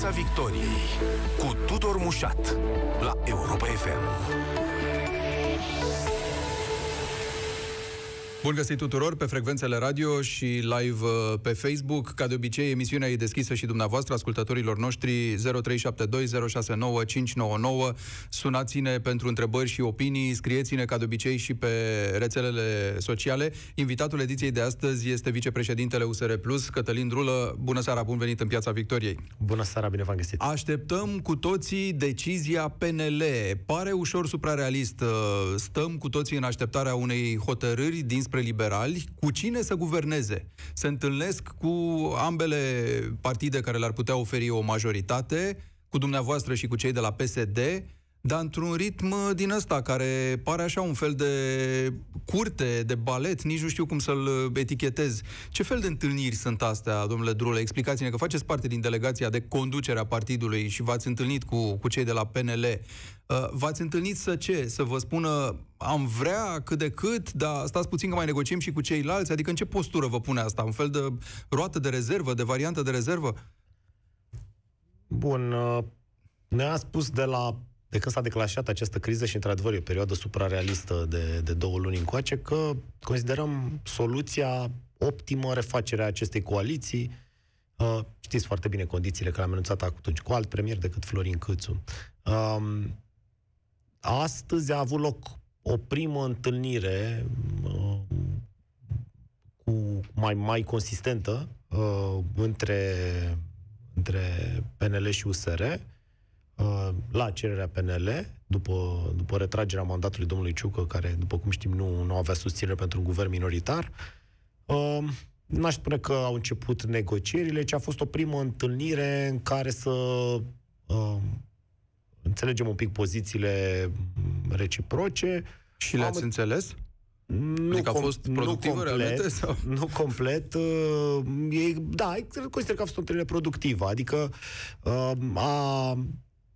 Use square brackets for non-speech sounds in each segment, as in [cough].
Piața Victoriei cu Tudor Mușat la Europa FM. Bun găsit tuturor pe frecvențele radio și live uh, pe Facebook. Ca de obicei, emisiunea e deschisă și dumneavoastră, ascultătorilor noștri, 0372069599. Sunați-ne pentru întrebări și opinii, scrieți-ne ca de obicei și pe rețelele sociale. Invitatul ediției de astăzi este vicepreședintele USR Plus, Cătălin Drulă. Bună seara, bun venit în Piața Victoriei. Bună seara, bine v-am găsit. Așteptăm cu toții decizia PNL. Pare ușor suprarealist. Uh, stăm cu toții în așteptarea unei hotărâri dinspre preliberali, liberali, cu cine să guverneze. Se întâlnesc cu ambele partide care le-ar putea oferi o majoritate, cu dumneavoastră și cu cei de la PSD, dar într-un ritm din ăsta, care pare așa un fel de curte, de balet, nici nu știu cum să-l etichetez. Ce fel de întâlniri sunt astea, domnule Drule? Explicați-ne că faceți parte din delegația de conducere a partidului și v-ați întâlnit cu, cu cei de la PNL. Uh, v-ați întâlnit să ce? Să vă spună am vrea cât de cât, dar stați puțin că mai negociem și cu ceilalți, adică în ce postură vă pune asta? Un fel de roată de rezervă, de variantă de rezervă? Bun, uh, ne-a spus de la de când s-a declanșat această criză și, într-adevăr, e o perioadă suprarealistă de, de două luni încoace, că considerăm soluția optimă refacerea acestei coaliții. Uh, știți foarte bine condițiile care am anunțat atunci cu alt premier decât Florin Câțu. Uh, astăzi a avut loc o primă întâlnire uh, cu mai, mai consistentă uh, între, între PNL și USR uh, la cererea PNL după, după retragerea mandatului domnului Ciucă, care, după cum știm, nu, nu avea susținere pentru un guvern minoritar. N-aș spune că au început negocierile, ci a fost o primă întâlnire în care să înțelegem un pic pozițiile reciproce. Și le-ați Am... înțeles? Nu adică com- a fost productivă nu complet, sau? Nu complet. Uh, e, da, consider că a fost o întâlnire productivă. Adică uh, a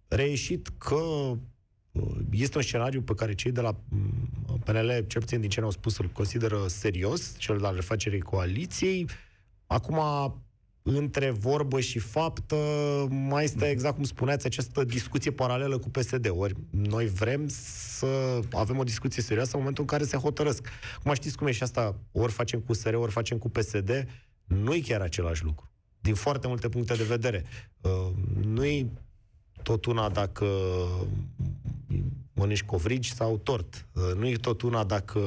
reieșit că uh, este un scenariu pe care cei de la uh, PNL, cel puțin din ce ne-au spus, îl consideră serios, cel de la refacerii coaliției. Acum între vorbă și faptă mai este mhm. exact cum spuneați această discuție paralelă cu PSD. Ori noi vrem să avem o discuție serioasă în momentul în care se hotărăsc. Cum știți cum e și asta, ori facem cu SR, ori facem cu PSD, nu e chiar același lucru. Din foarte multe puncte de vedere. Ă, nu e tot una dacă mănânci covrigi sau tort. Uh, nu e tot una dacă,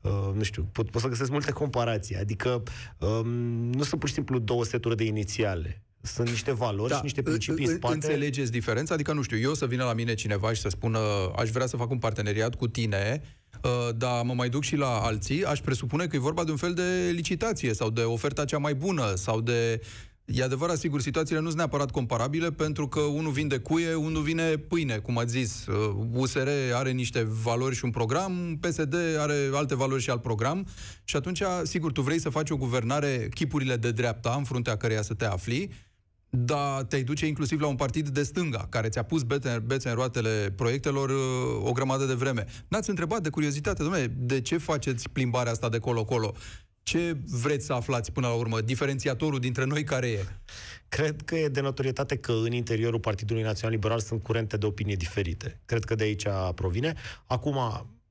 uh, nu știu, pot, pot să găsesc multe comparații. Adică um, nu sunt pur și simplu două seturi de inițiale. Sunt niște valori da. și niște principii în spate. Înțelegeți diferența? Adică, nu știu, eu să vină la mine cineva și să spună aș vrea să fac un parteneriat cu tine, uh, dar mă mai duc și la alții, aș presupune că e vorba de un fel de licitație sau de oferta cea mai bună sau de E adevărat, sigur, situațiile nu sunt neapărat comparabile, pentru că unul vinde cuie, unul vine pâine, cum ați zis. USR uh, are niște valori și un program, PSD are alte valori și alt program. Și atunci, sigur, tu vrei să faci o guvernare chipurile de dreapta, în fruntea căreia să te afli, dar te duce inclusiv la un partid de stânga, care ți-a pus bețe, bețe în roatele proiectelor uh, o grămadă de vreme. N-ați întrebat de curiozitate, domnule, de ce faceți plimbarea asta de colo-colo? Ce vreți să aflați până la urmă? Diferențiatorul dintre noi care e? Cred că e de notorietate că în interiorul Partidului Național Liberal sunt curente de opinie diferite. Cred că de aici provine. Acum,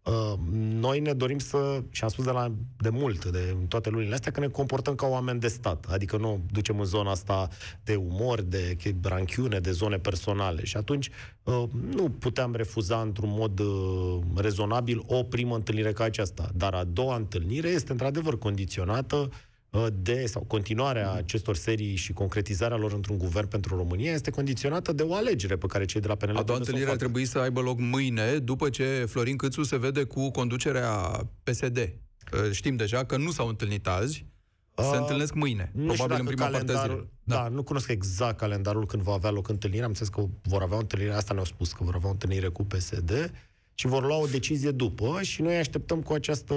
Uh, noi ne dorim să, și am spus de, la, de mult, de toate lunile astea, că ne comportăm ca oameni de stat. Adică nu ducem în zona asta de umor, de branchiune, de zone personale. Și atunci uh, nu puteam refuza într-un mod uh, rezonabil o primă întâlnire ca aceasta. Dar a doua întâlnire este într-adevăr condiționată uh, Uh, de sau continuarea mm. acestor serii și concretizarea lor într-un guvern pentru România este condiționată de o alegere pe care cei de la PNL... A doua întâlnire ar trebui să aibă loc mâine, după ce Florin Câțu se vede cu conducerea PSD. Uh, știm deja că nu s-au întâlnit azi, uh, se întâlnesc mâine, nu probabil în prima parte Da. da, nu cunosc exact calendarul când va avea loc întâlnirea. Am înțeles că vor avea o întâlnire, asta ne-au spus, că vor avea o întâlnire cu PSD și vor lua o decizie după și noi așteptăm cu această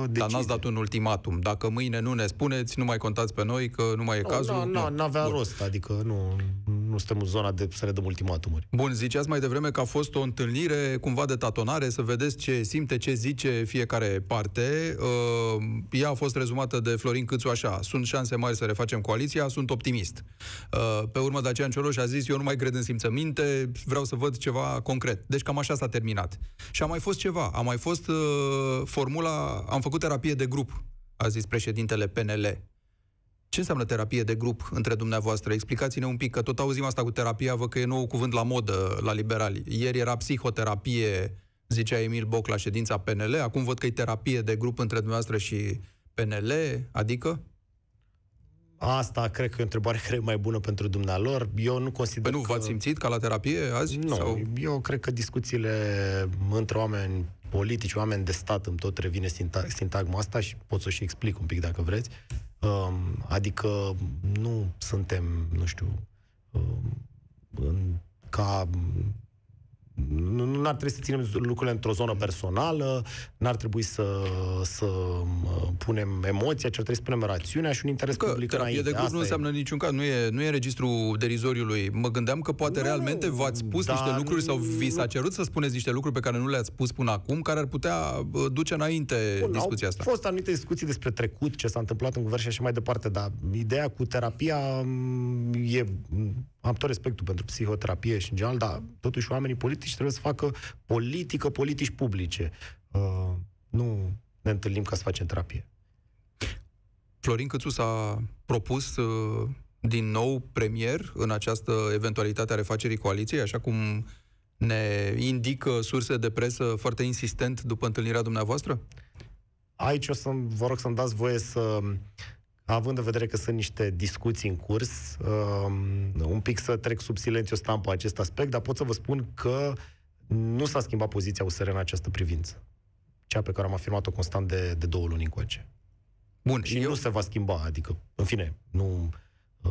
decizie. Dar n-ați dat un ultimatum. Dacă mâine nu ne spuneți, nu mai contați pe noi, că nu mai e cazul. Nu, nu, nu, avea rost, adică nu nu suntem în zona de să ne dăm ultimatumuri. Bun, ziceați mai devreme că a fost o întâlnire cumva de tatonare, să vedeți ce simte, ce zice fiecare parte. Uh, ea a fost rezumată de Florin Câțu așa, sunt șanse mari să refacem coaliția, sunt optimist. Uh, pe urmă, Dacian Cioloș a zis, eu nu mai cred în simțăminte, vreau să văd ceva concret. Deci cam așa s-a terminat. Și a mai fost ceva, a mai fost uh, formula, am făcut terapie de grup, a zis președintele PNL. Ce înseamnă terapie de grup între dumneavoastră? Explicați-ne un pic, că tot auzim asta cu terapia, vă că e nou cuvânt la modă la liberali. Ieri era psihoterapie, zicea Emil Boc la ședința PNL, acum văd că e terapie de grup între dumneavoastră și PNL, adică? Asta cred că e o întrebare care e mai bună pentru dumnealor. Eu nu consider păi nu, că... v-ați simțit ca la terapie azi? Nu, sau... eu cred că discuțiile între oameni politici, oameni de stat, îmi tot revine sintagma asta și pot să și explic un pic dacă vreți. Um, adică nu suntem, nu știu, um, ca nu ar trebui să ținem lucrurile într-o zonă personală, n-ar trebui să, să punem emoția, ci ar trebui să punem rațiunea și un interes că public înainte. de grup nu înseamnă e. niciun caz, nu e, nu e registrul derizoriului. Mă gândeam că poate nu, realmente v-ați spus dar, niște lucruri sau vi s-a cerut să spuneți niște lucruri pe care nu le-ați spus până acum, care ar putea duce înainte Bun, discuția asta. Au fost anumite discuții despre trecut, ce s-a întâmplat în guvern și așa mai departe, dar ideea cu terapia mm, e am tot respectul pentru psihoterapie și în general, dar totuși oamenii politici trebuie să facă politică, politici publice. Uh, nu ne întâlnim ca să facem terapie. Florin Cățu s-a propus uh, din nou premier în această eventualitate a refacerii coaliției, așa cum ne indică surse de presă foarte insistent după întâlnirea dumneavoastră? Aici o să vă rog să-mi dați voie să Având în vedere că sunt niște discuții în curs, uh, un pic să trec sub silențiu stampă acest aspect, dar pot să vă spun că nu s-a schimbat poziția USR în această privință. Cea pe care am afirmat-o constant de, de două luni încoace. Bun, și eu... nu se va schimba, adică, în fine, nu... uh,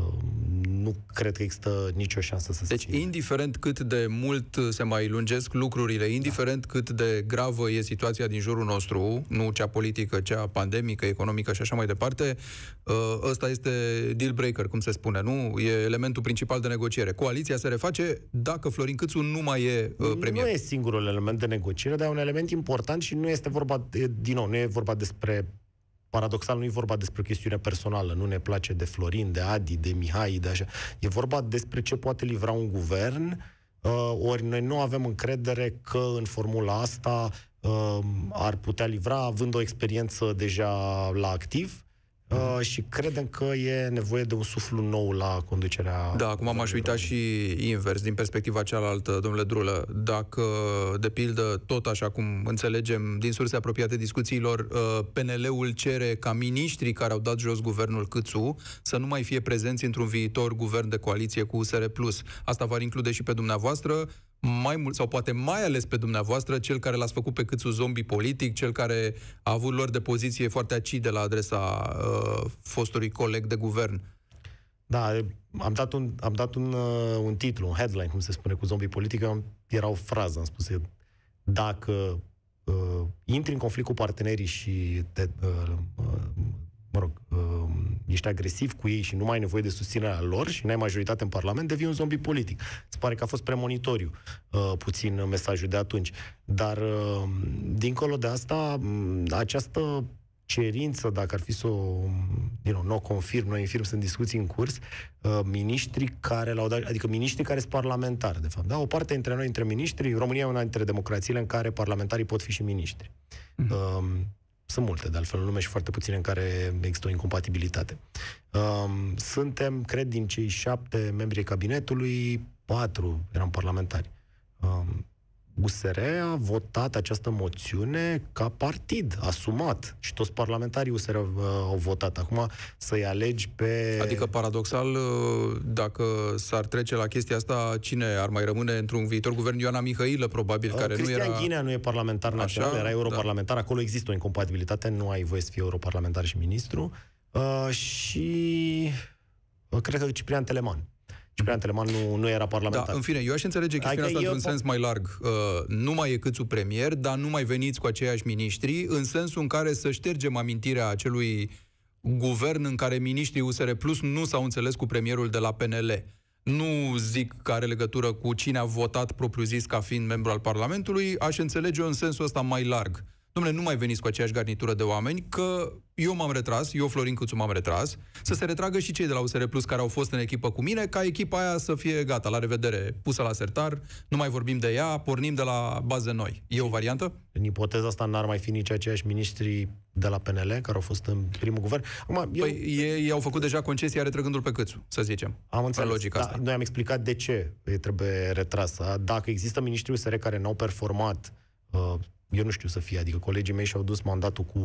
nu cred că există nicio șansă să deci, se Deci, indiferent cât de mult se mai lungesc lucrurile, da. indiferent da. cât de gravă e situația din jurul nostru, nu cea politică, cea pandemică, economică și așa mai departe, uh, ăsta este deal breaker, cum se spune, nu? E elementul principal de negociere. Coaliția se reface dacă Florin Câțu nu mai e uh, premier. Nu e singurul element de negociere, dar e un element important și nu este vorba, din nou, nu e vorba despre paradoxal nu e vorba despre o chestiune personală, nu ne place de Florin, de Adi, de Mihai, de așa. E vorba despre ce poate livra un guvern, uh, ori noi nu avem încredere că în formula asta uh, ar putea livra, având o experiență deja la activ, Uh, și credem că e nevoie de un suflu nou la conducerea... Da, acum m-aș uita și invers, din perspectiva cealaltă, domnule Drulă. Dacă, de pildă, tot așa cum înțelegem din surse apropiate discuțiilor, uh, PNL-ul cere ca miniștrii care au dat jos guvernul Câțu să nu mai fie prezenți într-un viitor guvern de coaliție cu USR+. Asta va include și pe dumneavoastră, mai mult sau poate mai ales pe dumneavoastră, cel care l-ați făcut pe câțu zombi politic, cel care a avut lor de poziție foarte acide la adresa uh, fostului coleg de guvern. Da, am dat un, am dat un, uh, un titlu, un headline, cum se spune, cu zombi politic, Era o frază, am spus, dacă uh, intri în conflict cu partenerii și te, uh, uh, uh, ești agresiv cu ei și nu mai ai nevoie de susținerea lor și nu ai majoritate în Parlament, devii un zombi politic. Se pare că a fost premonitoriu uh, puțin mesajul de atunci. Dar, uh, dincolo de asta, această cerință, dacă ar fi să o, um, din nou, nu o confirm, noi infirm, sunt discuții în curs, uh, miniștri care l-au dat, adică miniștri care sunt parlamentari, de fapt. Da? O parte dintre noi, între miniștri, România e una dintre democrațiile în care parlamentarii pot fi și miniștri. Mm-hmm. Uh, sunt multe, de altfel, în lume și foarte puține în care există o incompatibilitate. Um, suntem, cred, din cei șapte membrii cabinetului, patru eram parlamentari. Um, USR a votat această moțiune ca partid, asumat. Și toți parlamentarii USR au, uh, au votat. Acum să-i alegi pe... Adică, paradoxal, uh, dacă s-ar trece la chestia asta, cine ar mai rămâne într-un viitor guvern? Ioana Mihailă, probabil, uh, care Cristian nu era... Cristian Ghinea nu e parlamentar național, era da. europarlamentar. Da. Acolo există o incompatibilitate, nu ai voie să fii europarlamentar și ministru. Uh, și... Cred că Ciprian Teleman Ciprian Teleman nu, nu era parlamentar. Da, în fine, eu aș înțelege chestiunea asta într-un sens mai larg. Uh, nu mai e câțu premier, dar nu mai veniți cu aceiași miniștri, în sensul în care să ștergem amintirea acelui guvern în care miniștrii USR Plus nu s-au înțeles cu premierul de la PNL. Nu zic că are legătură cu cine a votat propriu-zis ca fiind membru al Parlamentului, aș înțelege-o în sensul ăsta mai larg domnule, nu mai veniți cu aceeași garnitură de oameni, că eu m-am retras, eu, Florin Câțu, m-am retras, să se retragă și cei de la USR Plus care au fost în echipă cu mine, ca echipa aia să fie gata, la revedere, pusă la sertar, nu mai vorbim de ea, pornim de la baze noi. E o variantă? În ipoteza asta n-ar mai fi nici aceiași miniștri de la PNL, care au fost în primul guvern. Acum, eu... Păi ei, ei au făcut deja concesia retrăgându-l pe Câțu, să zicem. Am înțeles. Logica da, asta. Noi am explicat de ce trebuie retras. Dacă există miniștri USR care n-au performat uh, eu nu știu să fie, adică colegii mei și-au dus mandatul cu,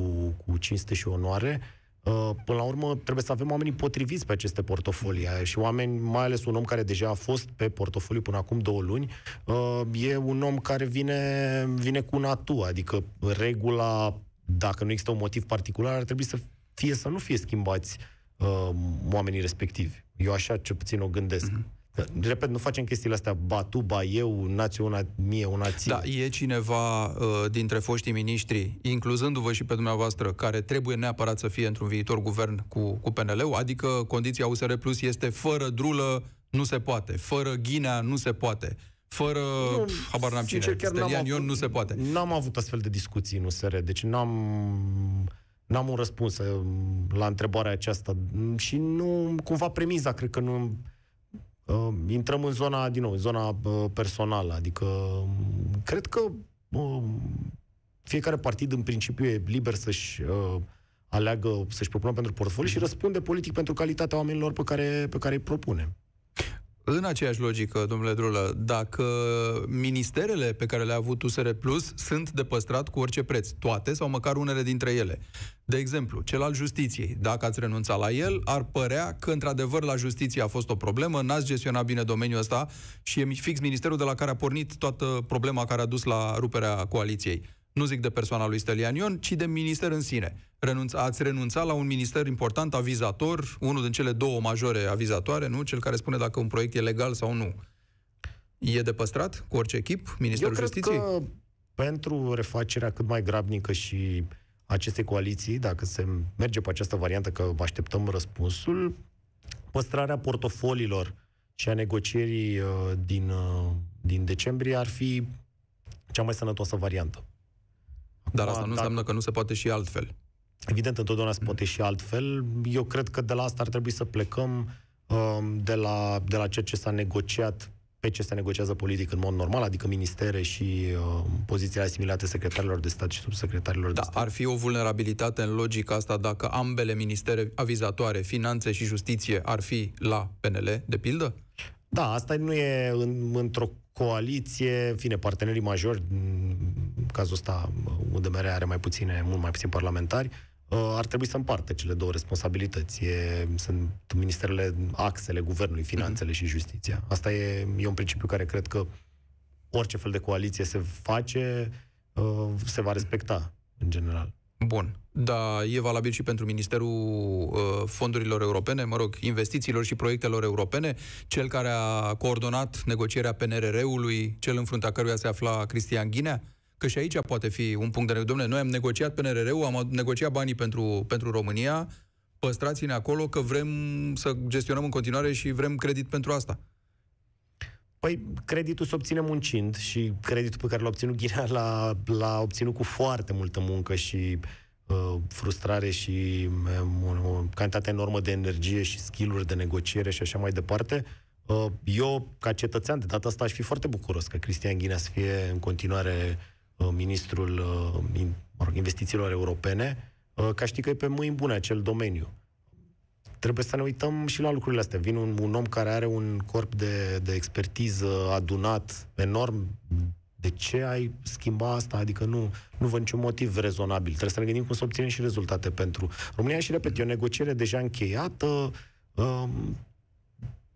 cu cinste și onoare, uh, Până la urmă, trebuie să avem oamenii potriviți pe aceste portofolii și oameni, mai ales un om care deja a fost pe portofoliu până acum două luni, uh, e un om care vine, vine cu natu, adică regula, dacă nu există un motiv particular, ar trebui să fie să nu fie schimbați uh, oamenii respectivi. Eu așa ce puțin o gândesc. Mm-hmm. Repet, nu facem chestiile astea batuba, eu, națiune, una mie, una ție. Da, e cineva uh, dintre foștii miniștri, incluzându-vă și pe dumneavoastră, care trebuie neapărat să fie într-un viitor guvern cu, cu PNL-ul, adică condiția USR Plus este fără drulă, nu se poate, fără ghinea, nu se poate fără, nu, pf, habar n-am cine, chiar Stelian n-am avut, nu se poate. N-am avut astfel de discuții în USR, deci n-am, n-am un răspuns uh, la întrebarea aceasta mm, și nu, cumva premiza, cred că nu, uh, intrăm în zona, din nou, în zona uh, personală. Adică, cred că uh, fiecare partid, în principiu, e liber să-și uh, aleagă, să-și propună pentru portofoliu și răspunde politic pentru calitatea oamenilor pe care, pe care îi propune. În aceeași logică, domnule Drulă, dacă ministerele pe care le-a avut USR Plus sunt de păstrat cu orice preț, toate sau măcar unele dintre ele. De exemplu, cel al justiției. Dacă ați renunțat la el, ar părea că într-adevăr la justiție a fost o problemă, n-ați gestionat bine domeniul ăsta și e fix ministerul de la care a pornit toată problema care a dus la ruperea coaliției. Nu zic de persoana lui Stelian Ion, ci de minister în sine. Renunț, ați renunțat la un minister important, avizator, unul din cele două majore avizatoare, nu? Cel care spune dacă un proiect e legal sau nu. E de păstrat cu orice echip, Ministerul Eu Justiției? Cred că pentru refacerea cât mai grabnică și acestei coaliții, dacă se merge pe această variantă că așteptăm răspunsul, păstrarea portofoliilor și a negocierii uh, din, uh, din decembrie ar fi cea mai sănătoasă variantă. Dar asta nu da. înseamnă că nu se poate și altfel. Evident, întotdeauna se poate și altfel. Eu cred că de la asta ar trebui să plecăm um, de la, de la ceea ce s-a negociat pe ce se negociază politic în mod normal, adică ministere și uh, pozițiile asimilate secretarilor de stat și subsecretarilor da, de stat. Ar fi o vulnerabilitate în logica asta dacă ambele ministere avizatoare, finanțe și justiție, ar fi la PNL, de pildă? Da, asta nu e în, într-o coaliție, fine, partenerii majori cazul ăsta UDMR are mai puține, mult mai puțini parlamentari, uh, ar trebui să împartă cele două responsabilități. E, sunt ministerele, axele guvernului, finanțele mm-hmm. și justiția. Asta e, e un principiu care cred că orice fel de coaliție se face, uh, se va respecta, în general. Bun. Da, e valabil și pentru Ministerul uh, Fondurilor Europene, mă rog, investițiilor și proiectelor europene, cel care a coordonat negocierea PNRR-ului, cel în fruntea căruia se afla Cristian Ghinea? că și aici poate fi un punct de domnule, noi am negociat PNRR-ul, am negociat banii pentru, pentru România, păstrați-ne acolo că vrem să gestionăm în continuare și vrem credit pentru asta. Păi, creditul se obține muncind și creditul pe care l-a obținut Ghinea [laughs] l-a, l-a obținut cu foarte multă muncă și uh, frustrare și um, o cantitate enormă de energie și skill-uri de negociere și așa mai departe. Uh, eu, ca cetățean, de data asta aș fi foarte bucuros că Cristian Ghinea să fie în continuare uh, Uh, ministrul uh, mă rog, investițiilor europene, uh, ca știi că e pe mâini bune acel domeniu. Trebuie să ne uităm și la lucrurile astea. Vine un, un om care are un corp de, de expertiză adunat enorm. De ce ai schimba asta? Adică nu, nu văd niciun motiv rezonabil. Trebuie să ne gândim cum să obținem și rezultate pentru România. Și, repet, e o negociere deja încheiată. Um,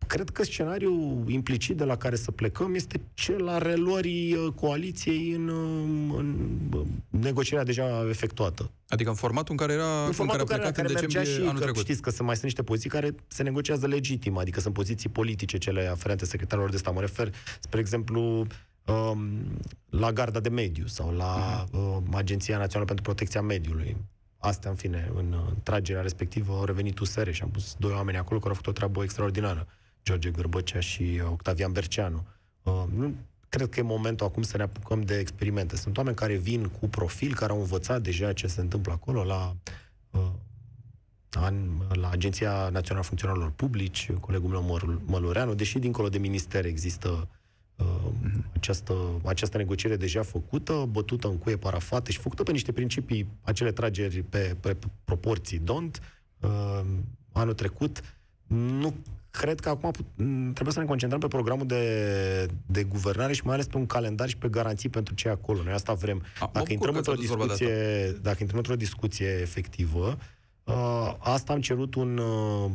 Cred că scenariul implicit de la care să plecăm este cel al reluării uh, coaliției în, uh, în uh, negocierea deja efectuată. Adică în formatul în care era în formatul în care, a plecat care, în decembrie și anul că trecut. Știți că sunt mai sunt niște poziții care se negociază legitim, adică sunt poziții politice cele aferente secretarilor de stat. Mă refer, spre exemplu, um, la Garda de Mediu sau la mhm. um, Agenția Națională pentru Protecția Mediului. Astea, în fine, în tragerea respectivă au revenit USR și am pus doi oameni acolo care au făcut o treabă extraordinară. George Gârbăcea și uh, Octavian Berceanu. Uh, nu cred că e momentul acum să ne apucăm de experimente. Sunt oameni care vin cu profil, care au învățat deja ce se întâmplă acolo la uh, la Agenția Națională a Funcționarilor Publici, colegul meu Mălureanu, deși dincolo de minister există uh, mhm. această, această negociere deja făcută, bătută în cuie parafată și făcută pe niște principii, acele trageri pe, pe proporții don't. Uh, anul trecut nu cred că acum trebuie să ne concentrăm pe programul de, de guvernare și mai ales pe un calendar și pe garanții pentru ce acolo. Noi asta vrem. A, dacă, intrăm într-o discuție, dacă intrăm într-o discuție efectivă, a, uh, asta am cerut un, uh,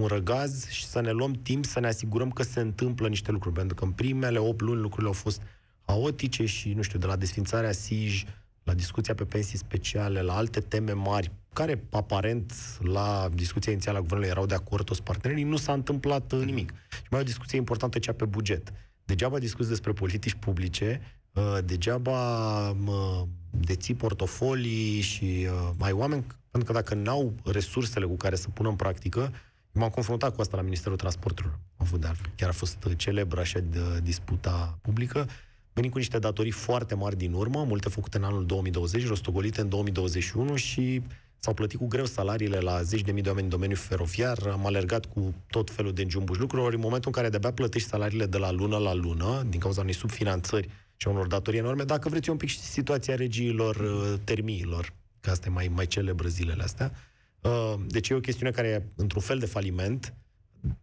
un răgaz și să ne luăm timp să ne asigurăm că se întâmplă niște lucruri. Pentru că în primele 8 luni lucrurile au fost haotice și, nu știu, de la desfințarea SIJ, la discuția pe pensii speciale, la alte teme mari care aparent la discuția inițială a guvernului erau de acord toți partenerii, nu s-a întâmplat mm-hmm. nimic. Și mai o discuție importantă, cea pe buget. Degeaba discuți despre politici publice, uh, degeaba uh, deții portofolii și uh, mai oameni, pentru că dacă n-au resursele cu care să pună în practică, m-am confruntat cu asta la Ministerul Transporturilor. Am avut de altfel. Chiar a fost uh, celebră așa de disputa publică venim cu niște datorii foarte mari din urmă, multe făcute în anul 2020, rostogolite în 2021 și S-au plătit cu greu salariile la zeci de mii de oameni în domeniul feroviar, am alergat cu tot felul de îngiumbuși lucruri, în momentul în care de-abia plătești salariile de la lună la lună, din cauza unei subfinanțări și unor datorii enorme, dacă vreți un pic și situația regiilor uh, termiilor, că asta e mai, mai celebră zilele astea. Uh, deci e o chestiune care e într-un fel de faliment.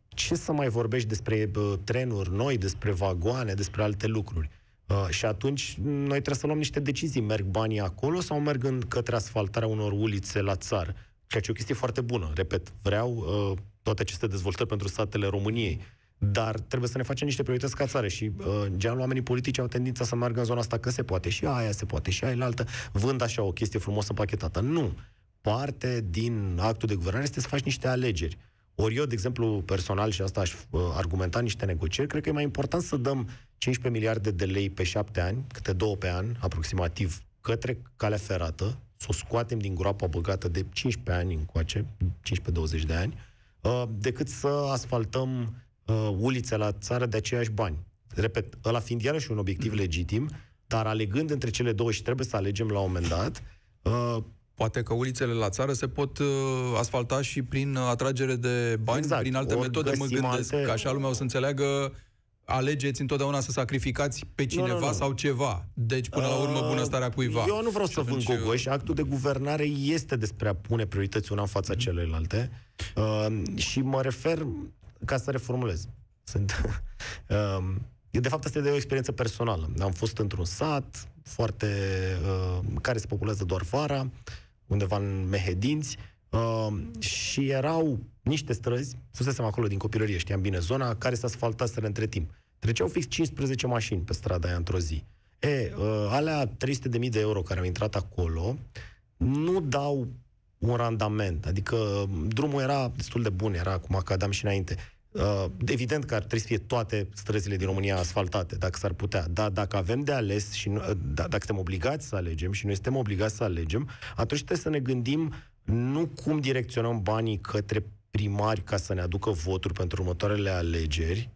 Ce să mai vorbești despre uh, trenuri noi, despre vagoane, despre alte lucruri? Uh, și atunci noi trebuie să luăm niște decizii. Merg banii acolo sau merg în către asfaltarea unor ulițe la țară? Ceea ce e o chestie foarte bună. Repet, vreau uh, toate aceste dezvoltări pentru statele României. Dar trebuie să ne facem niște priorități ca țară și uh, general oamenii politici au tendința să meargă în zona asta că se poate și aia, se poate și aia, altă, vând așa o chestie frumos împachetată. Nu. Parte din actul de guvernare este să faci niște alegeri. Ori eu, de exemplu, personal, și asta aș uh, argumenta niște negocieri, cred că e mai important să dăm 15 miliarde de lei pe șapte ani, câte două pe an, aproximativ, către calea ferată, să o scoatem din groapa băgată de 15 ani încoace, 15-20 de ani, uh, decât să asfaltăm uh, ulițe la țară de aceiași bani. Repet, ăla fiind iarăși un obiectiv legitim, dar alegând între cele două și trebuie să alegem la un moment dat, Poate că ulițele la țară se pot uh, asfalta și prin uh, atragere de bani, exact. prin alte Ori metode, mă gândesc, alte... ca așa lumea o să înțeleagă alegeți întotdeauna să sacrificați pe cineva nu, nu, nu. sau ceva. Deci, până la urmă, uh, bunăstarea cuiva. Eu nu vreau și să vând atunci... gogoși. Uh, actul de guvernare este despre a pune priorități una în fața mhm. celelalte. Uh, și mă refer, ca să reformulez, sunt... Uh, [laughs] de fapt, asta e de o experiență personală. Am fost într-un sat foarte uh, care se populează doar vara. Uh, undeva în Mehedinți, Uh, și erau niște străzi, fusesem acolo din copilărie, știam bine zona, care se asfaltaseră între timp. Treceau fix 15 mașini pe strada aia într-o zi. E, uh, alea 300.000 de euro care au intrat acolo nu dau un randament. Adică drumul era destul de bun, era cum acadam și înainte. Uh, evident că ar trebui să fie toate străzile din România asfaltate, dacă s-ar putea. Dar dacă avem de ales și nu, uh, da, dacă suntem obligați să alegem și noi suntem obligați să alegem, atunci trebuie să ne gândim nu cum direcționăm banii către primari ca să ne aducă voturi pentru următoarele alegeri,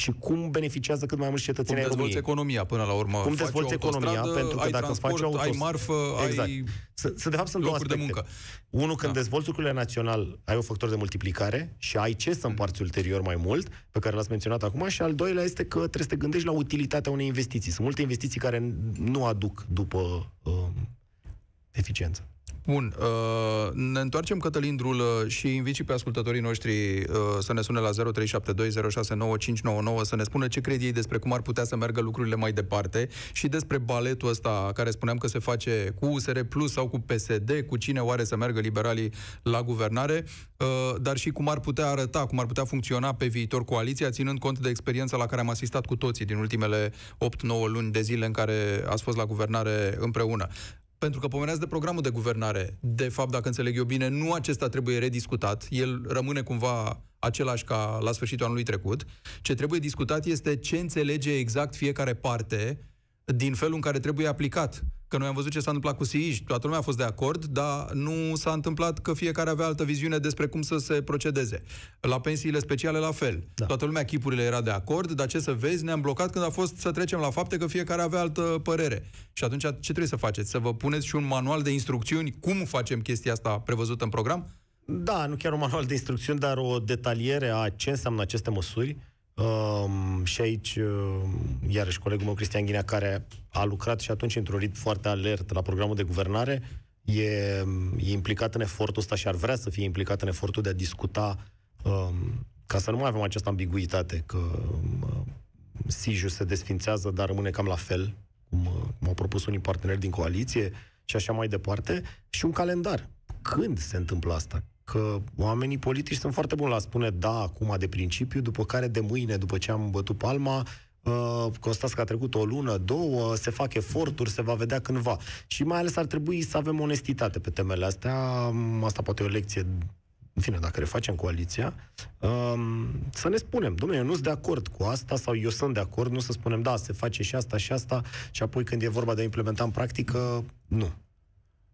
și cum beneficiază cât mai mulți cetățenii României. Cum dezvolți economia până la urmă. Cum dezvolți economia, pentru că ai dacă transport, faci autostradă... Ai marfă, exact. ai să, de fapt, sunt două De muncă. Unul, când da. dezvolți lucrurile național, ai un factor de multiplicare și ai ce să mm. împarți ulterior mai mult, pe care l-ați menționat acum, și al doilea este că trebuie să te gândești la utilitatea unei investiții. Sunt multe investiții care nu aduc după um, eficiență. Bun. Uh, ne întoarcem, Cătălin Drulă, și invit și pe ascultătorii noștri uh, să ne sune la 0372069599 să ne spună ce cred ei despre cum ar putea să meargă lucrurile mai departe și despre baletul ăsta care spuneam că se face cu USR Plus sau cu PSD, cu cine oare să meargă liberalii la guvernare, uh, dar și cum ar putea arăta, cum ar putea funcționa pe viitor coaliția, ținând cont de experiența la care am asistat cu toții din ultimele 8-9 luni de zile în care ați fost la guvernare împreună pentru că pomeneați de programul de guvernare. De fapt, dacă înțeleg eu bine, nu acesta trebuie rediscutat. El rămâne cumva același ca la sfârșitul anului trecut. Ce trebuie discutat este ce înțelege exact fiecare parte din felul în care trebuie aplicat Că noi am văzut ce s-a întâmplat cu SII toată lumea a fost de acord, dar nu s-a întâmplat că fiecare avea altă viziune despre cum să se procedeze. La pensiile speciale la fel. Da. Toată lumea chipurile era de acord, dar ce să vezi, ne-am blocat când a fost să trecem la fapte că fiecare avea altă părere. Și atunci ce trebuie să faceți? Să vă puneți și un manual de instrucțiuni cum facem chestia asta prevăzută în program? Da, nu chiar un manual de instrucțiuni, dar o detaliere a ce înseamnă aceste măsuri Um, și aici, uh, iarăși, colegul meu, Cristian Ghinea, care a lucrat și atunci într-un ritm foarte alert la programul de guvernare, e, e implicat în efortul ăsta și ar vrea să fie implicat în efortul de a discuta um, ca să nu mai avem această ambiguitate că um, Siju se desfințează, dar rămâne cam la fel, cum, cum au propus unii parteneri din coaliție și așa mai departe, și un calendar. Când se întâmplă asta? că oamenii politici sunt foarte buni la spune da acum de principiu, după care de mâine, după ce am bătut palma, Uh, constați că a trecut o lună, două, se fac eforturi, se va vedea cândva. Și mai ales ar trebui să avem onestitate pe temele astea. Mm, asta poate e o lecție în fine, dacă refacem coaliția, um, să ne spunem, domnule, eu nu sunt de acord cu asta sau eu sunt de acord, nu să spunem, da, se face și asta și asta și apoi când e vorba de a implementa în practică, nu.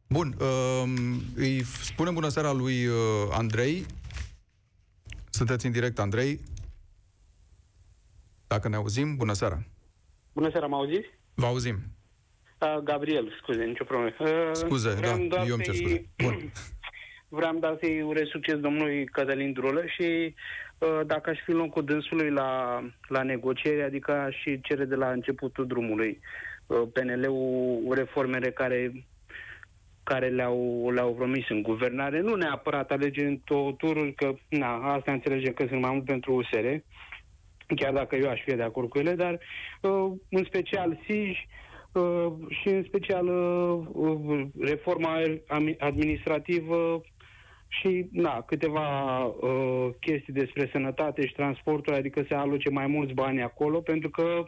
Bun, um, îi spunem bună seara lui uh, Andrei. Sunteți în direct, Andrei. Dacă ne auzim, bună seara. Bună seara, mă auziți? Vă auzim. Uh, Gabriel, scuze, nicio problemă. Uh, scuze, da, eu îmi cer scuze. Bun. [coughs] Vreau da să-i urez succes domnului Cătălin Drulă și uh, dacă aș fi în locul dânsului la, la negocieri, adică și cere de la începutul drumului uh, PNL-ul reformele care care le-au, le-au promis în guvernare, nu neapărat alegeri în totul, turul, că na, asta înțelegem că sunt mai mult pentru USR, chiar dacă eu aș fi de acord cu ele, dar uh, în special SIJ uh, și în special uh, uh reforma administrativă și na, câteva uh, chestii despre sănătate și transportul, adică se aloce mai mulți bani acolo, pentru că uh,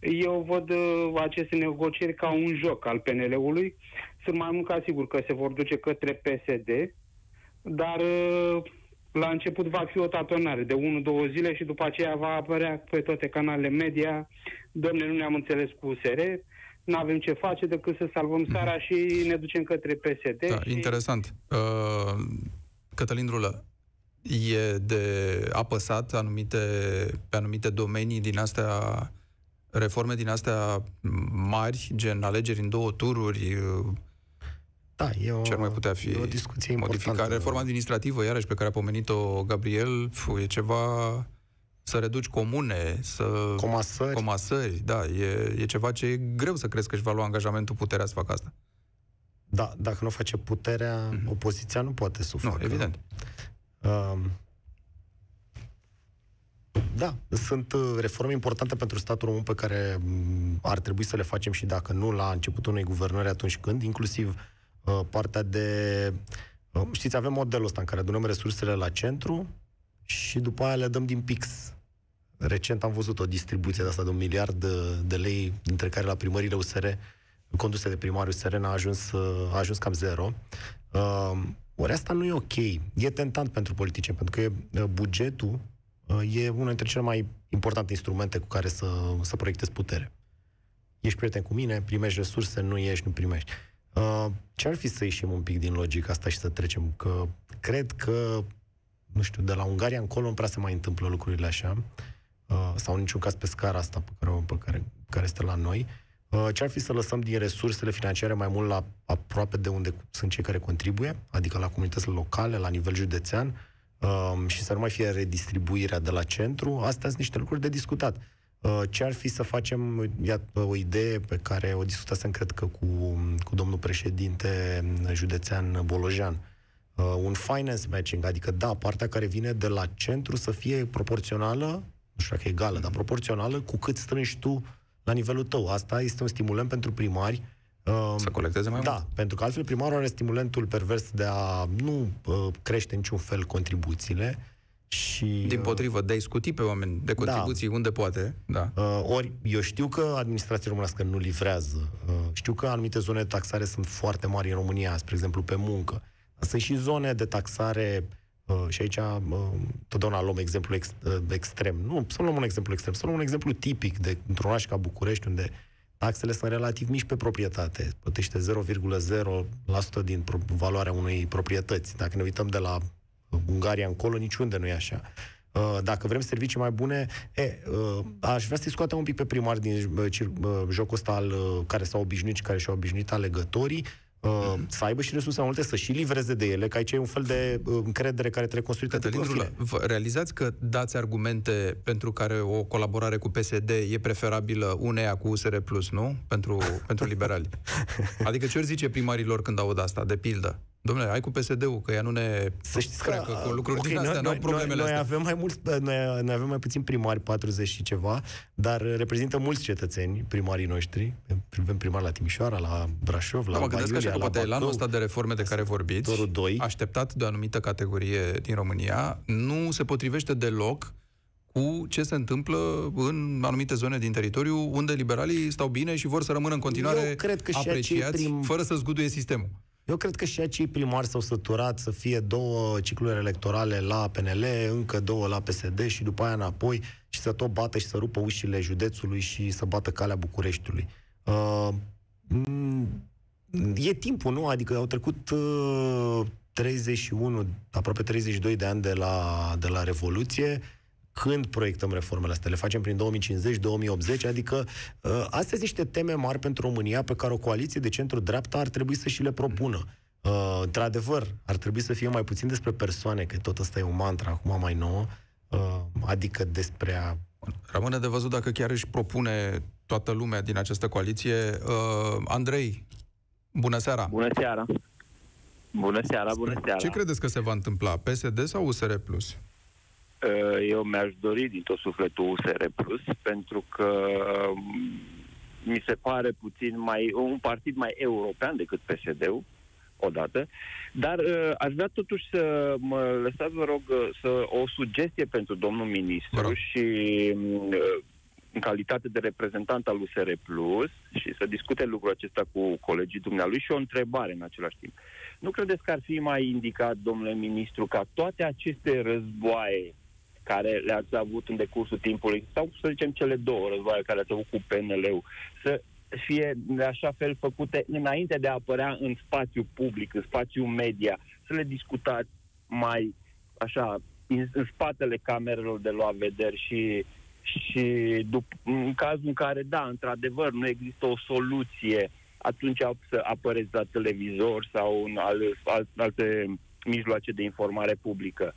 eu văd uh, aceste negocieri ca un joc al PNL-ului. Sunt mai mult ca sigur că se vor duce către PSD, dar uh, la început va fi o tatonare de 1-2 zile și după aceea va apărea pe toate canalele media. Domnule, nu ne-am înțeles cu USR, nu avem ce face decât să salvăm mhm. țara și ne ducem către PSD. Da, și... interesant. Uh, Cătălin Rulă, e de apăsat anumite, pe anumite domenii din astea reforme din astea mari, gen alegeri în două tururi, da, e o, ce ar mai putea fi? E o discuție Modificare, reforma administrativă, iarăși, pe care a pomenit-o Gabriel, fiu, e ceva să reduci comune, să... Comasări. Comasări, da. E, e ceva ce e greu să crezi că își va lua angajamentul puterea să facă asta. Da, dacă nu face puterea, mm-hmm. opoziția nu poate suferi. Nu, evident. Uh, da, sunt uh, reforme importante pentru statul român pe care mm, ar trebui să le facem și dacă nu la începutul unei guvernări atunci când, inclusiv uh, partea de... Uh, știți, avem modelul ăsta în care adunăm resursele la centru și după aia le dăm din pix. Recent am văzut o distribuție de asta de un miliard de, lei, dintre care la primările USR, conduse de primarul USR, a ajuns, a ajuns cam zero. Ori asta nu e ok. E tentant pentru politicieni, pentru că bugetul e unul dintre cele mai importante instrumente cu care să, să proiectezi putere. Ești prieten cu mine, primești resurse, nu ești, nu primești. Uh, ce ar fi să ieșim un pic din logica asta și să trecem? Că cred că, nu știu, de la Ungaria încolo nu prea se mai întâmplă lucrurile așa, uh, sau în niciun caz pe scara asta pe care, pe care, care este la noi. Uh, ce ar fi să lăsăm din resursele financiare mai mult la aproape de unde sunt cei care contribuie, adică la comunitățile locale, la nivel județean, și să nu mai fie redistribuirea de la centru, astea sunt niște lucruri de discutat. Uh, ce ar fi să facem, iată, uh, o idee pe care o discutasem, cred că, cu, cu domnul președinte județean Bolojan, uh, un finance matching, adică, da, partea care vine de la centru să fie proporțională, nu știu dacă egală, dar proporțională cu cât strângi tu la nivelul tău. Asta este un stimulant pentru primari Um, să colecteze mai da, mult. Da, pentru că altfel primarul are stimulentul pervers de a nu uh, crește niciun fel contribuțiile și... Din potrivă, de a scuti pe oameni de da. contribuții da. unde poate. Da. Uh, ori, eu știu că administrația românească nu livrează. Uh, știu că anumite zone de taxare sunt foarte mari în România, spre exemplu pe muncă. Sunt și zone de taxare Uh, și aici uh, totdeauna luăm exemplu ex, uh, extrem. Nu, să luăm un exemplu extrem, să luăm un exemplu tipic de într-un oraș ca București, unde taxele sunt relativ mici pe proprietate. Plătește 0,0% din valoarea unei proprietăți. Dacă ne uităm de la uh, Ungaria încolo, niciunde nu e așa. Uh, dacă vrem servicii mai bune, e, uh, aș vrea să-i scoatem un pic pe primar din jocul ăsta al, care s-au obișnuit și care și-au obișnuit alegătorii uh, să aibă și resurse mai multe, să și livreze de ele, că aici e un fel de uh, încredere care trebuie construită realizați că dați argumente pentru care o colaborare cu PSD e preferabilă uneia cu USR+, nu? Pentru, pentru liberali. [laughs] Adică ce ori zice primarilor când aud asta, de pildă? Domnule, ai cu PSD-ul, că ea nu ne Să știți că, că cu lucruri okay, din astea noi, nu problemele noi, noi avem mai mulți, noi, noi avem mai puțin primari, 40 și ceva, dar reprezintă mulți cetățeni, primarii noștri. Avem primar la Timișoara, la Brașov, la Mă gândesc așa poate elanul ăsta de reforme de care vorbiți, doi. așteptat de o anumită categorie din România, nu se potrivește deloc cu ce se întâmplă în anumite zone din teritoriu, unde liberalii stau bine și vor să rămână în continuare cred că apreciați, prim... fără să zguduie sistemul. Eu cred că și acei primari s-au săturat să fie două cicluri electorale la PNL, încă două la PSD și după aia înapoi și să tot bată și să rupă ușile județului și să bată calea Bucureștiului. Uh, e timpul, nu? Adică au trecut uh, 31, aproape 32 de ani de la, de la Revoluție când proiectăm reformele astea? Le facem prin 2050-2080? Adică uh, astea sunt niște teme mari pentru România pe care o coaliție de centru-dreapta ar trebui să și le propună. Uh, într-adevăr, ar trebui să fie mai puțin despre persoane, că tot asta e o mantra acum mai nouă, uh, adică despre a... Rămâne de văzut dacă chiar își propune toată lumea din această coaliție. Uh, Andrei, bună seara! Bună seara! Bună seara, bună seara! Ce credeți că se va întâmpla? PSD sau USR+. Plus? Eh, eu mi-aș dori din tot sufletul USR Plus, pentru că mm, mi se pare puțin mai un partid mai european decât PSD-ul, odată, dar eh, aș vrea totuși să mă lăsați, vă rog, eh, să o sugestie pentru domnul ministru și mm, în calitate de reprezentant al USR Plus și să discute lucrul acesta cu colegii dumnealui și o întrebare în același timp. Nu credeți că ar fi mai indicat, domnule ministru, ca toate aceste războaie care le-ați avut în decursul timpului, sau să zicem cele două războaie care ați avut cu PNL-ul, să fie de așa fel făcute înainte de a apărea în spațiu public, în spațiu media, să le discutați mai așa în, în spatele camerelor de luat vederi și, și dup- în cazul în care, da, într-adevăr, nu există o soluție, atunci să apăreți la televizor sau în al, al, alte mijloace de informare publică.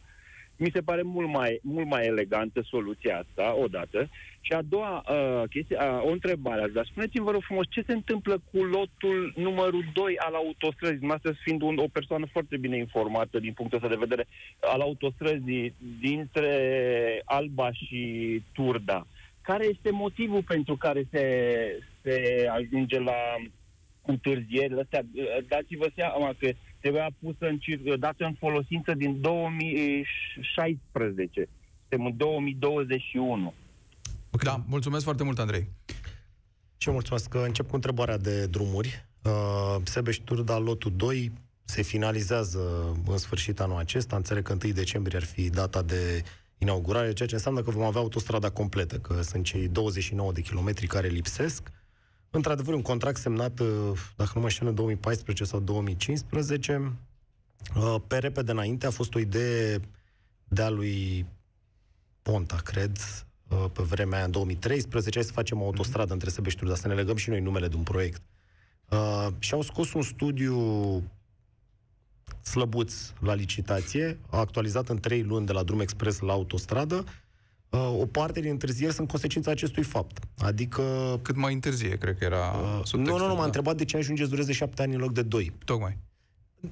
Mi se pare mult mai, mult mai elegantă soluția asta, odată. Și a doua uh, chestie, uh, o întrebare dar Spuneți-mi, vă rog frumos, ce se întâmplă cu lotul numărul 2 al autostrăzii? Dumneavoastră fiind un, o persoană foarte bine informată din punctul ăsta de vedere al autostrăzii dintre Alba și Turda. Care este motivul pentru care se, se ajunge la întârzieri astea? Dați-vă seama că trebuia pusă în, dată în folosință din 2016. Suntem în 2021. Da, mulțumesc foarte mult, Andrei. Și eu mulțumesc că încep cu întrebarea de drumuri. Uh, Sebeș Turda, lotul 2, se finalizează în sfârșit anul acesta. Înțeleg că 1 decembrie ar fi data de inaugurare, ceea ce înseamnă că vom avea autostrada completă, că sunt cei 29 de kilometri care lipsesc. Într-adevăr, un contract semnat, uh, dacă nu mă știu, în 2014 sau 2015, uh, pe repede înainte a fost o idee de-a lui Ponta, cred, uh, pe vremea în 2013, hai să facem o mhm. autostradă mm-hmm. între Sebeștiul, dar să ne legăm și noi numele de un proiect. și au scos un studiu slăbuț la licitație, actualizat în trei luni de la drum expres la autostradă Uh, o parte din întârzieri sunt consecința acestui fapt. Adică... Cât mai întârzie, cred că era uh, Nu, nu, nu, m-a da. întrebat de ce ajungeți dureze șapte ani în loc de doi. Tocmai.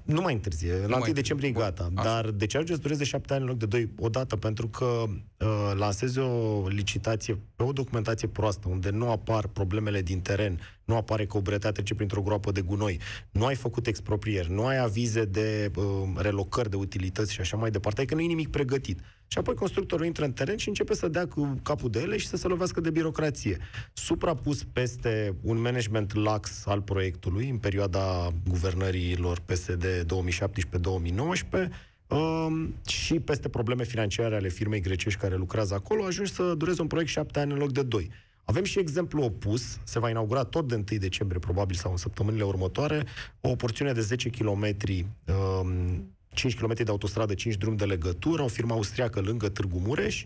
Nu mai întârzie, nu la 1 decembrie e gata. Bun. Dar de ce ajungeți dureze șapte ani în loc de doi? Odată, pentru că uh, lansezi o licitație pe o documentație proastă, unde nu apar problemele din teren, nu apare că o bretea trece printr-o groapă de gunoi, nu ai făcut exproprieri, nu ai avize de uh, relocări, de utilități și așa mai departe, că adică nu e nimic pregătit. Și apoi constructorul intră în teren și începe să dea cu capul de ele și să se lovească de birocrație. Suprapus peste un management lax al proiectului în perioada guvernărilor PSD 2017-2019, Um, și peste probleme financiare ale firmei grecești care lucrează acolo, ajungi să dureze un proiect șapte ani în loc de doi. Avem și exemplu opus, se va inaugura tot de 1 decembrie, probabil, sau în săptămânile următoare, o porțiune de 10 km um, 5 km de autostradă, 5 drum de legătură, o firmă austriacă lângă Târgu Mureș.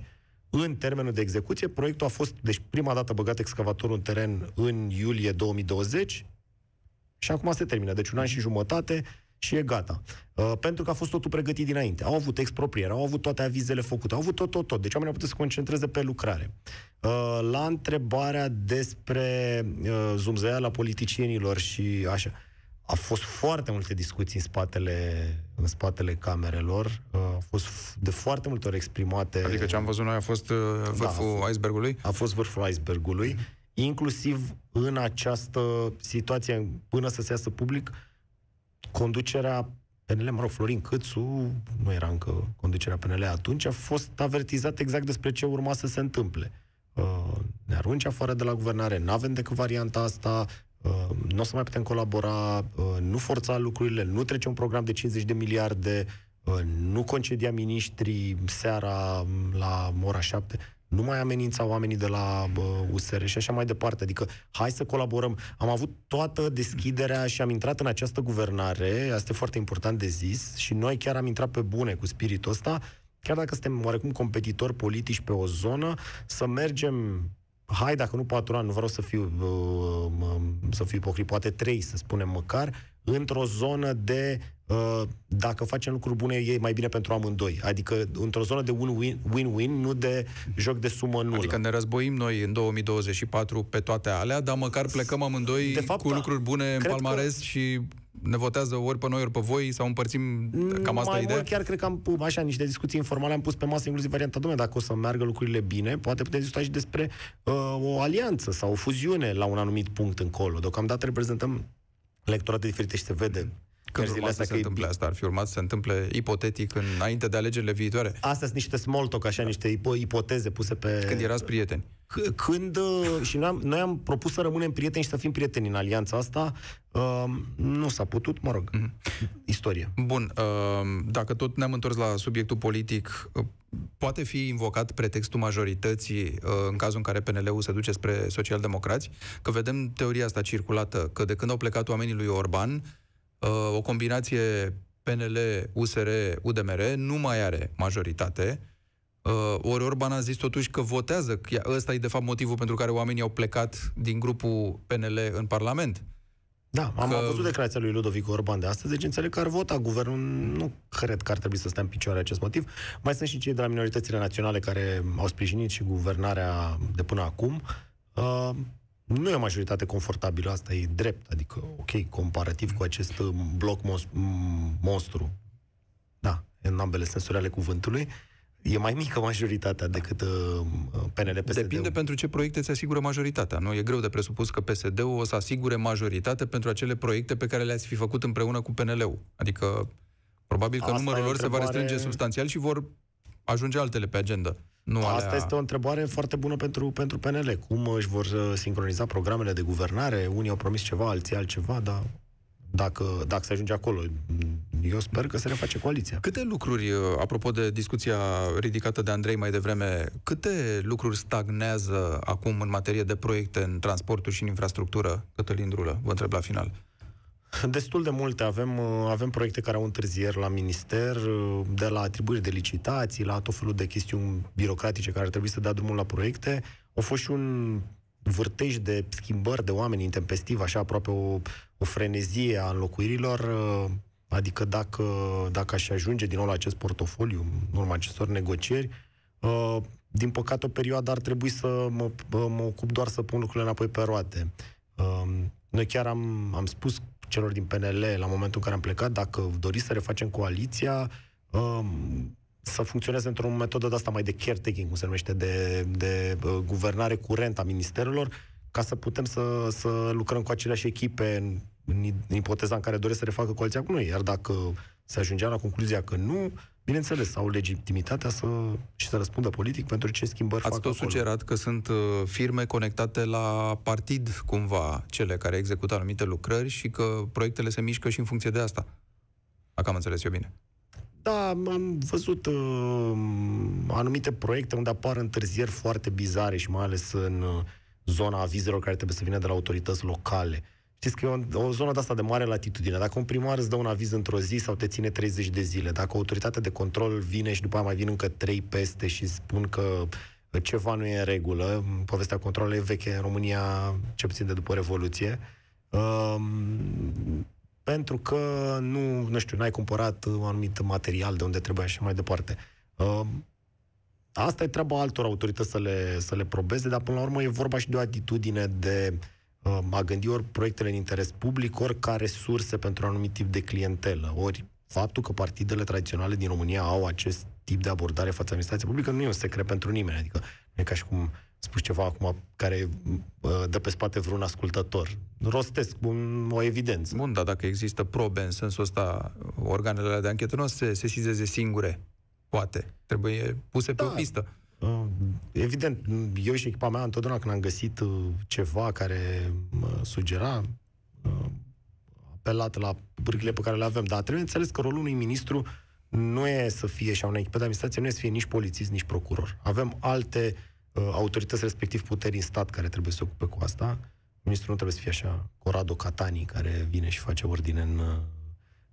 În termenul de execuție, proiectul a fost, deci prima dată băgat excavatorul în teren în iulie 2020 și acum se termină, deci un an și jumătate și e gata. Uh, pentru că a fost totul pregătit dinainte. Au avut expropriere, au avut toate avizele făcute, au avut tot, tot, tot. Deci oamenii au putut să se concentreze pe lucrare. Uh, la întrebarea despre uh, zumzăia la politicienilor și așa a fost foarte multe discuții în spatele, în spatele camerelor, au fost de foarte multe ori exprimate. Adică ce am văzut noi a fost uh, da, vârful da, icebergului? A fost vârful icebergului, inclusiv în această situație, până să se iasă public, conducerea PNL, mă rog, Florin Câțu, nu era încă conducerea PNL atunci, a fost avertizat exact despre ce urma să se întâmple. Uh, ne arunce afară de la guvernare, nu avem decât varianta asta, Ehm, nu o să mai putem colabora, ehm, nu forța lucrurile, nu trece un program de 50 de miliarde, ehm, nu concedia miniștrii seara mm, la ora 7, nu mai amenința oamenii de la USR și așa mai departe. Adică, hai să colaborăm. Am avut toată deschiderea și am intrat în această guvernare, asta e foarte important de zis, și noi chiar am intrat pe bune cu spiritul ăsta, chiar dacă suntem oarecum competitori politici pe o zonă, să mergem hai, dacă nu patru ani, nu vreau să fiu, uh, să fiu ipocrit, poate trei, să spunem măcar, într-o zonă de, uh, dacă facem lucruri bune, e mai bine pentru amândoi. Adică într-o zonă de win-win, nu de joc de sumă nulă. Adică ne războim noi în 2024 pe toate alea, dar măcar plecăm amândoi de fapt, cu da. lucruri bune în palmares că... și ne votează ori pe noi, ori pe voi, sau împărțim cam asta Mai ideea? Mult, chiar cred că am așa niște discuții informale, am pus pe masă inclusiv varianta domnule, dacă o să meargă lucrurile bine, poate putem discuta și despre uh, o alianță sau o fuziune la un anumit punct încolo. Deocamdată reprezentăm electorate diferite și se vede Când urma să se întâmple e... asta, ar fi urmat să se întâmple ipotetic înainte de alegerile viitoare. Astea sunt niște small talk, așa, niște ipo- ipoteze puse pe... Când erați prieteni când uh, și noi am, noi am propus să rămânem prieteni și să fim prieteni în alianța asta, uh, nu s-a putut, mă rog, mm-hmm. istorie. Bun, uh, dacă tot ne-am întors la subiectul politic, uh, poate fi invocat pretextul majorității uh, în cazul în care PNL-ul se duce spre socialdemocrați, că vedem teoria asta circulată, că de când au plecat oamenii lui Orban, uh, o combinație PNL, USR, UDMR nu mai are majoritate, Uh, ori Orban a zis totuși că votează, că ăsta e de fapt motivul pentru care oamenii au plecat din grupul PNL în Parlament. Da, am că... văzut declarația lui Ludovic Orban de astăzi, deci înțeleg că ar vota guvernul. Nu cred că ar trebui să stea în picioare acest motiv. Mai sunt și cei de la minoritățile naționale care au sprijinit și guvernarea de până acum. Uh, nu e o majoritate confortabilă, asta e drept, adică, ok, comparativ cu acest uh, bloc monstru. Da, în ambele sensuri ale cuvântului. Uh, E mai mică majoritatea decât uh, uh, PNL PSD. Depinde pentru ce proiecte se asigură majoritatea. Nu e greu de presupus că PSD-ul o să asigure majoritate pentru acele proiecte pe care le-ați fi făcut împreună cu PNL-ul. Adică probabil că Asta numărul lor se va restrânge substanțial și vor ajunge altele pe agenda. Nu Asta alea... este o întrebare foarte bună pentru, pentru PNL. Cum își vor uh, sincroniza programele de guvernare? Unii au promis ceva, alții altceva, dar dacă, dacă se ajunge acolo. Eu sper că se reface coaliția. Câte lucruri, uh, apropo de discuția ridicată de Andrei mai devreme, câte lucruri stagnează acum în materie de proiecte în transporturi și în infrastructură? Cătălin Drulă, vă întreb la final. Destul de multe. Avem, uh, avem proiecte care au întârzieri la minister, uh, de la atribuiri de licitații, la tot felul de chestiuni birocratice care ar trebui să dea drumul la proiecte. Au fost și un vârtej de schimbări de oameni intempestiv, așa aproape o o frenezie a înlocuirilor, uh, adică dacă, dacă aș ajunge din nou la acest portofoliu, în urma acestor negocieri, uh, din păcate o perioadă ar trebui să mă, uh, mă ocup doar să pun lucrurile înapoi pe roate. Um, noi chiar am, am spus celor din PNL la momentul în care am plecat, dacă doriți să refacem coaliția, um, să funcționeze într-o metodă de asta mai de caretaking, cum se numește, de, de guvernare curentă a ministerelor, ca să putem să, să lucrăm cu aceleași echipe în, în ipoteza în care doresc să refacă coaliția cu noi. Iar dacă se ajungea la concluzia că nu, bineînțeles, au legitimitatea să, și să răspundă politic pentru ce schimbări Ați fac tot acolo. sugerat că sunt uh, firme conectate la partid, cumva, cele care execută anumite lucrări și că proiectele se mișcă și în funcție de asta. Dacă am înțeles eu bine. Da, am văzut uh, anumite proiecte unde apar întârzieri foarte bizare și mai ales în uh, zona avizelor care trebuie să vină de la autorități locale. Știți că e o, o zonă de asta de mare latitudine. Dacă un primar îți dă un aviz într-o zi sau te ține 30 de zile, dacă autoritatea de control vine și după aia mai vin încă trei peste și spun că uh, ceva nu e în regulă, povestea controlului veche în România, ce puțin de după Revoluție, um, pentru că nu, nu știu, n-ai cumpărat uh, un anumit material de unde trebuia și mai departe. Um, Asta e treaba altor autorități să le, să le probeze, dar până la urmă e vorba și de o atitudine de uh, a gândi ori proiectele în interes public, ori ca resurse pentru un anumit tip de clientelă, ori faptul că partidele tradiționale din România au acest tip de abordare față administrației publică nu e un secret pentru nimeni. Adică nu e ca și cum spus ceva acum care uh, dă pe spate vreun ascultător. Rostesc un, o evidență. Bun, dar dacă există probe în sensul ăsta, organele de anchetă nu se sesizeze singure poate. Trebuie puse pe o da. pistă. Uh, evident, eu și echipa mea întotdeauna când am găsit uh, ceva care mă sugera, uh, apelat la pârghile pe care le avem. Dar trebuie înțeles că rolul unui ministru nu e să fie și a unei echipe de administrație, nu e să fie nici polițist, nici procuror. Avem alte uh, autorități, respectiv puteri în stat, care trebuie să se ocupe cu asta. Ministrul nu trebuie să fie așa Corado Catani, care vine și face ordine în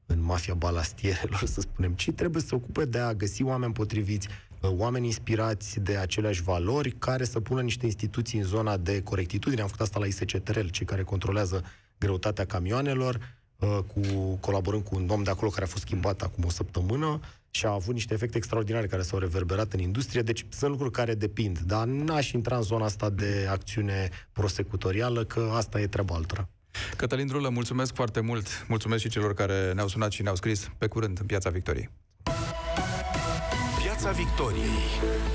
în mafia balastierelor, [laughs] să spunem, ci trebuie să se ocupe de a găsi oameni potriviți, uh, oameni inspirați de aceleași valori, care să pună niște instituții în zona de corectitudine. Am făcut asta la ISCTRL, cei care controlează greutatea camioanelor, uh, cu, colaborând cu un om de acolo care a fost schimbat acum o săptămână și a avut niște efecte extraordinare care s-au reverberat în industrie, deci sunt lucruri care depind, dar n-aș intra în zona asta de acțiune prosecutorială, că asta e treaba altora. Cătălin Drulă, mulțumesc foarte mult. Mulțumesc și celor care ne-au sunat și ne-au scris. Pe curând, în Piața Victoriei. Piața Victoriei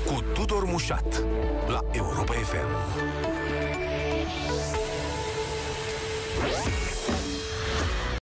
cu Tudor Mușat la Europa FM.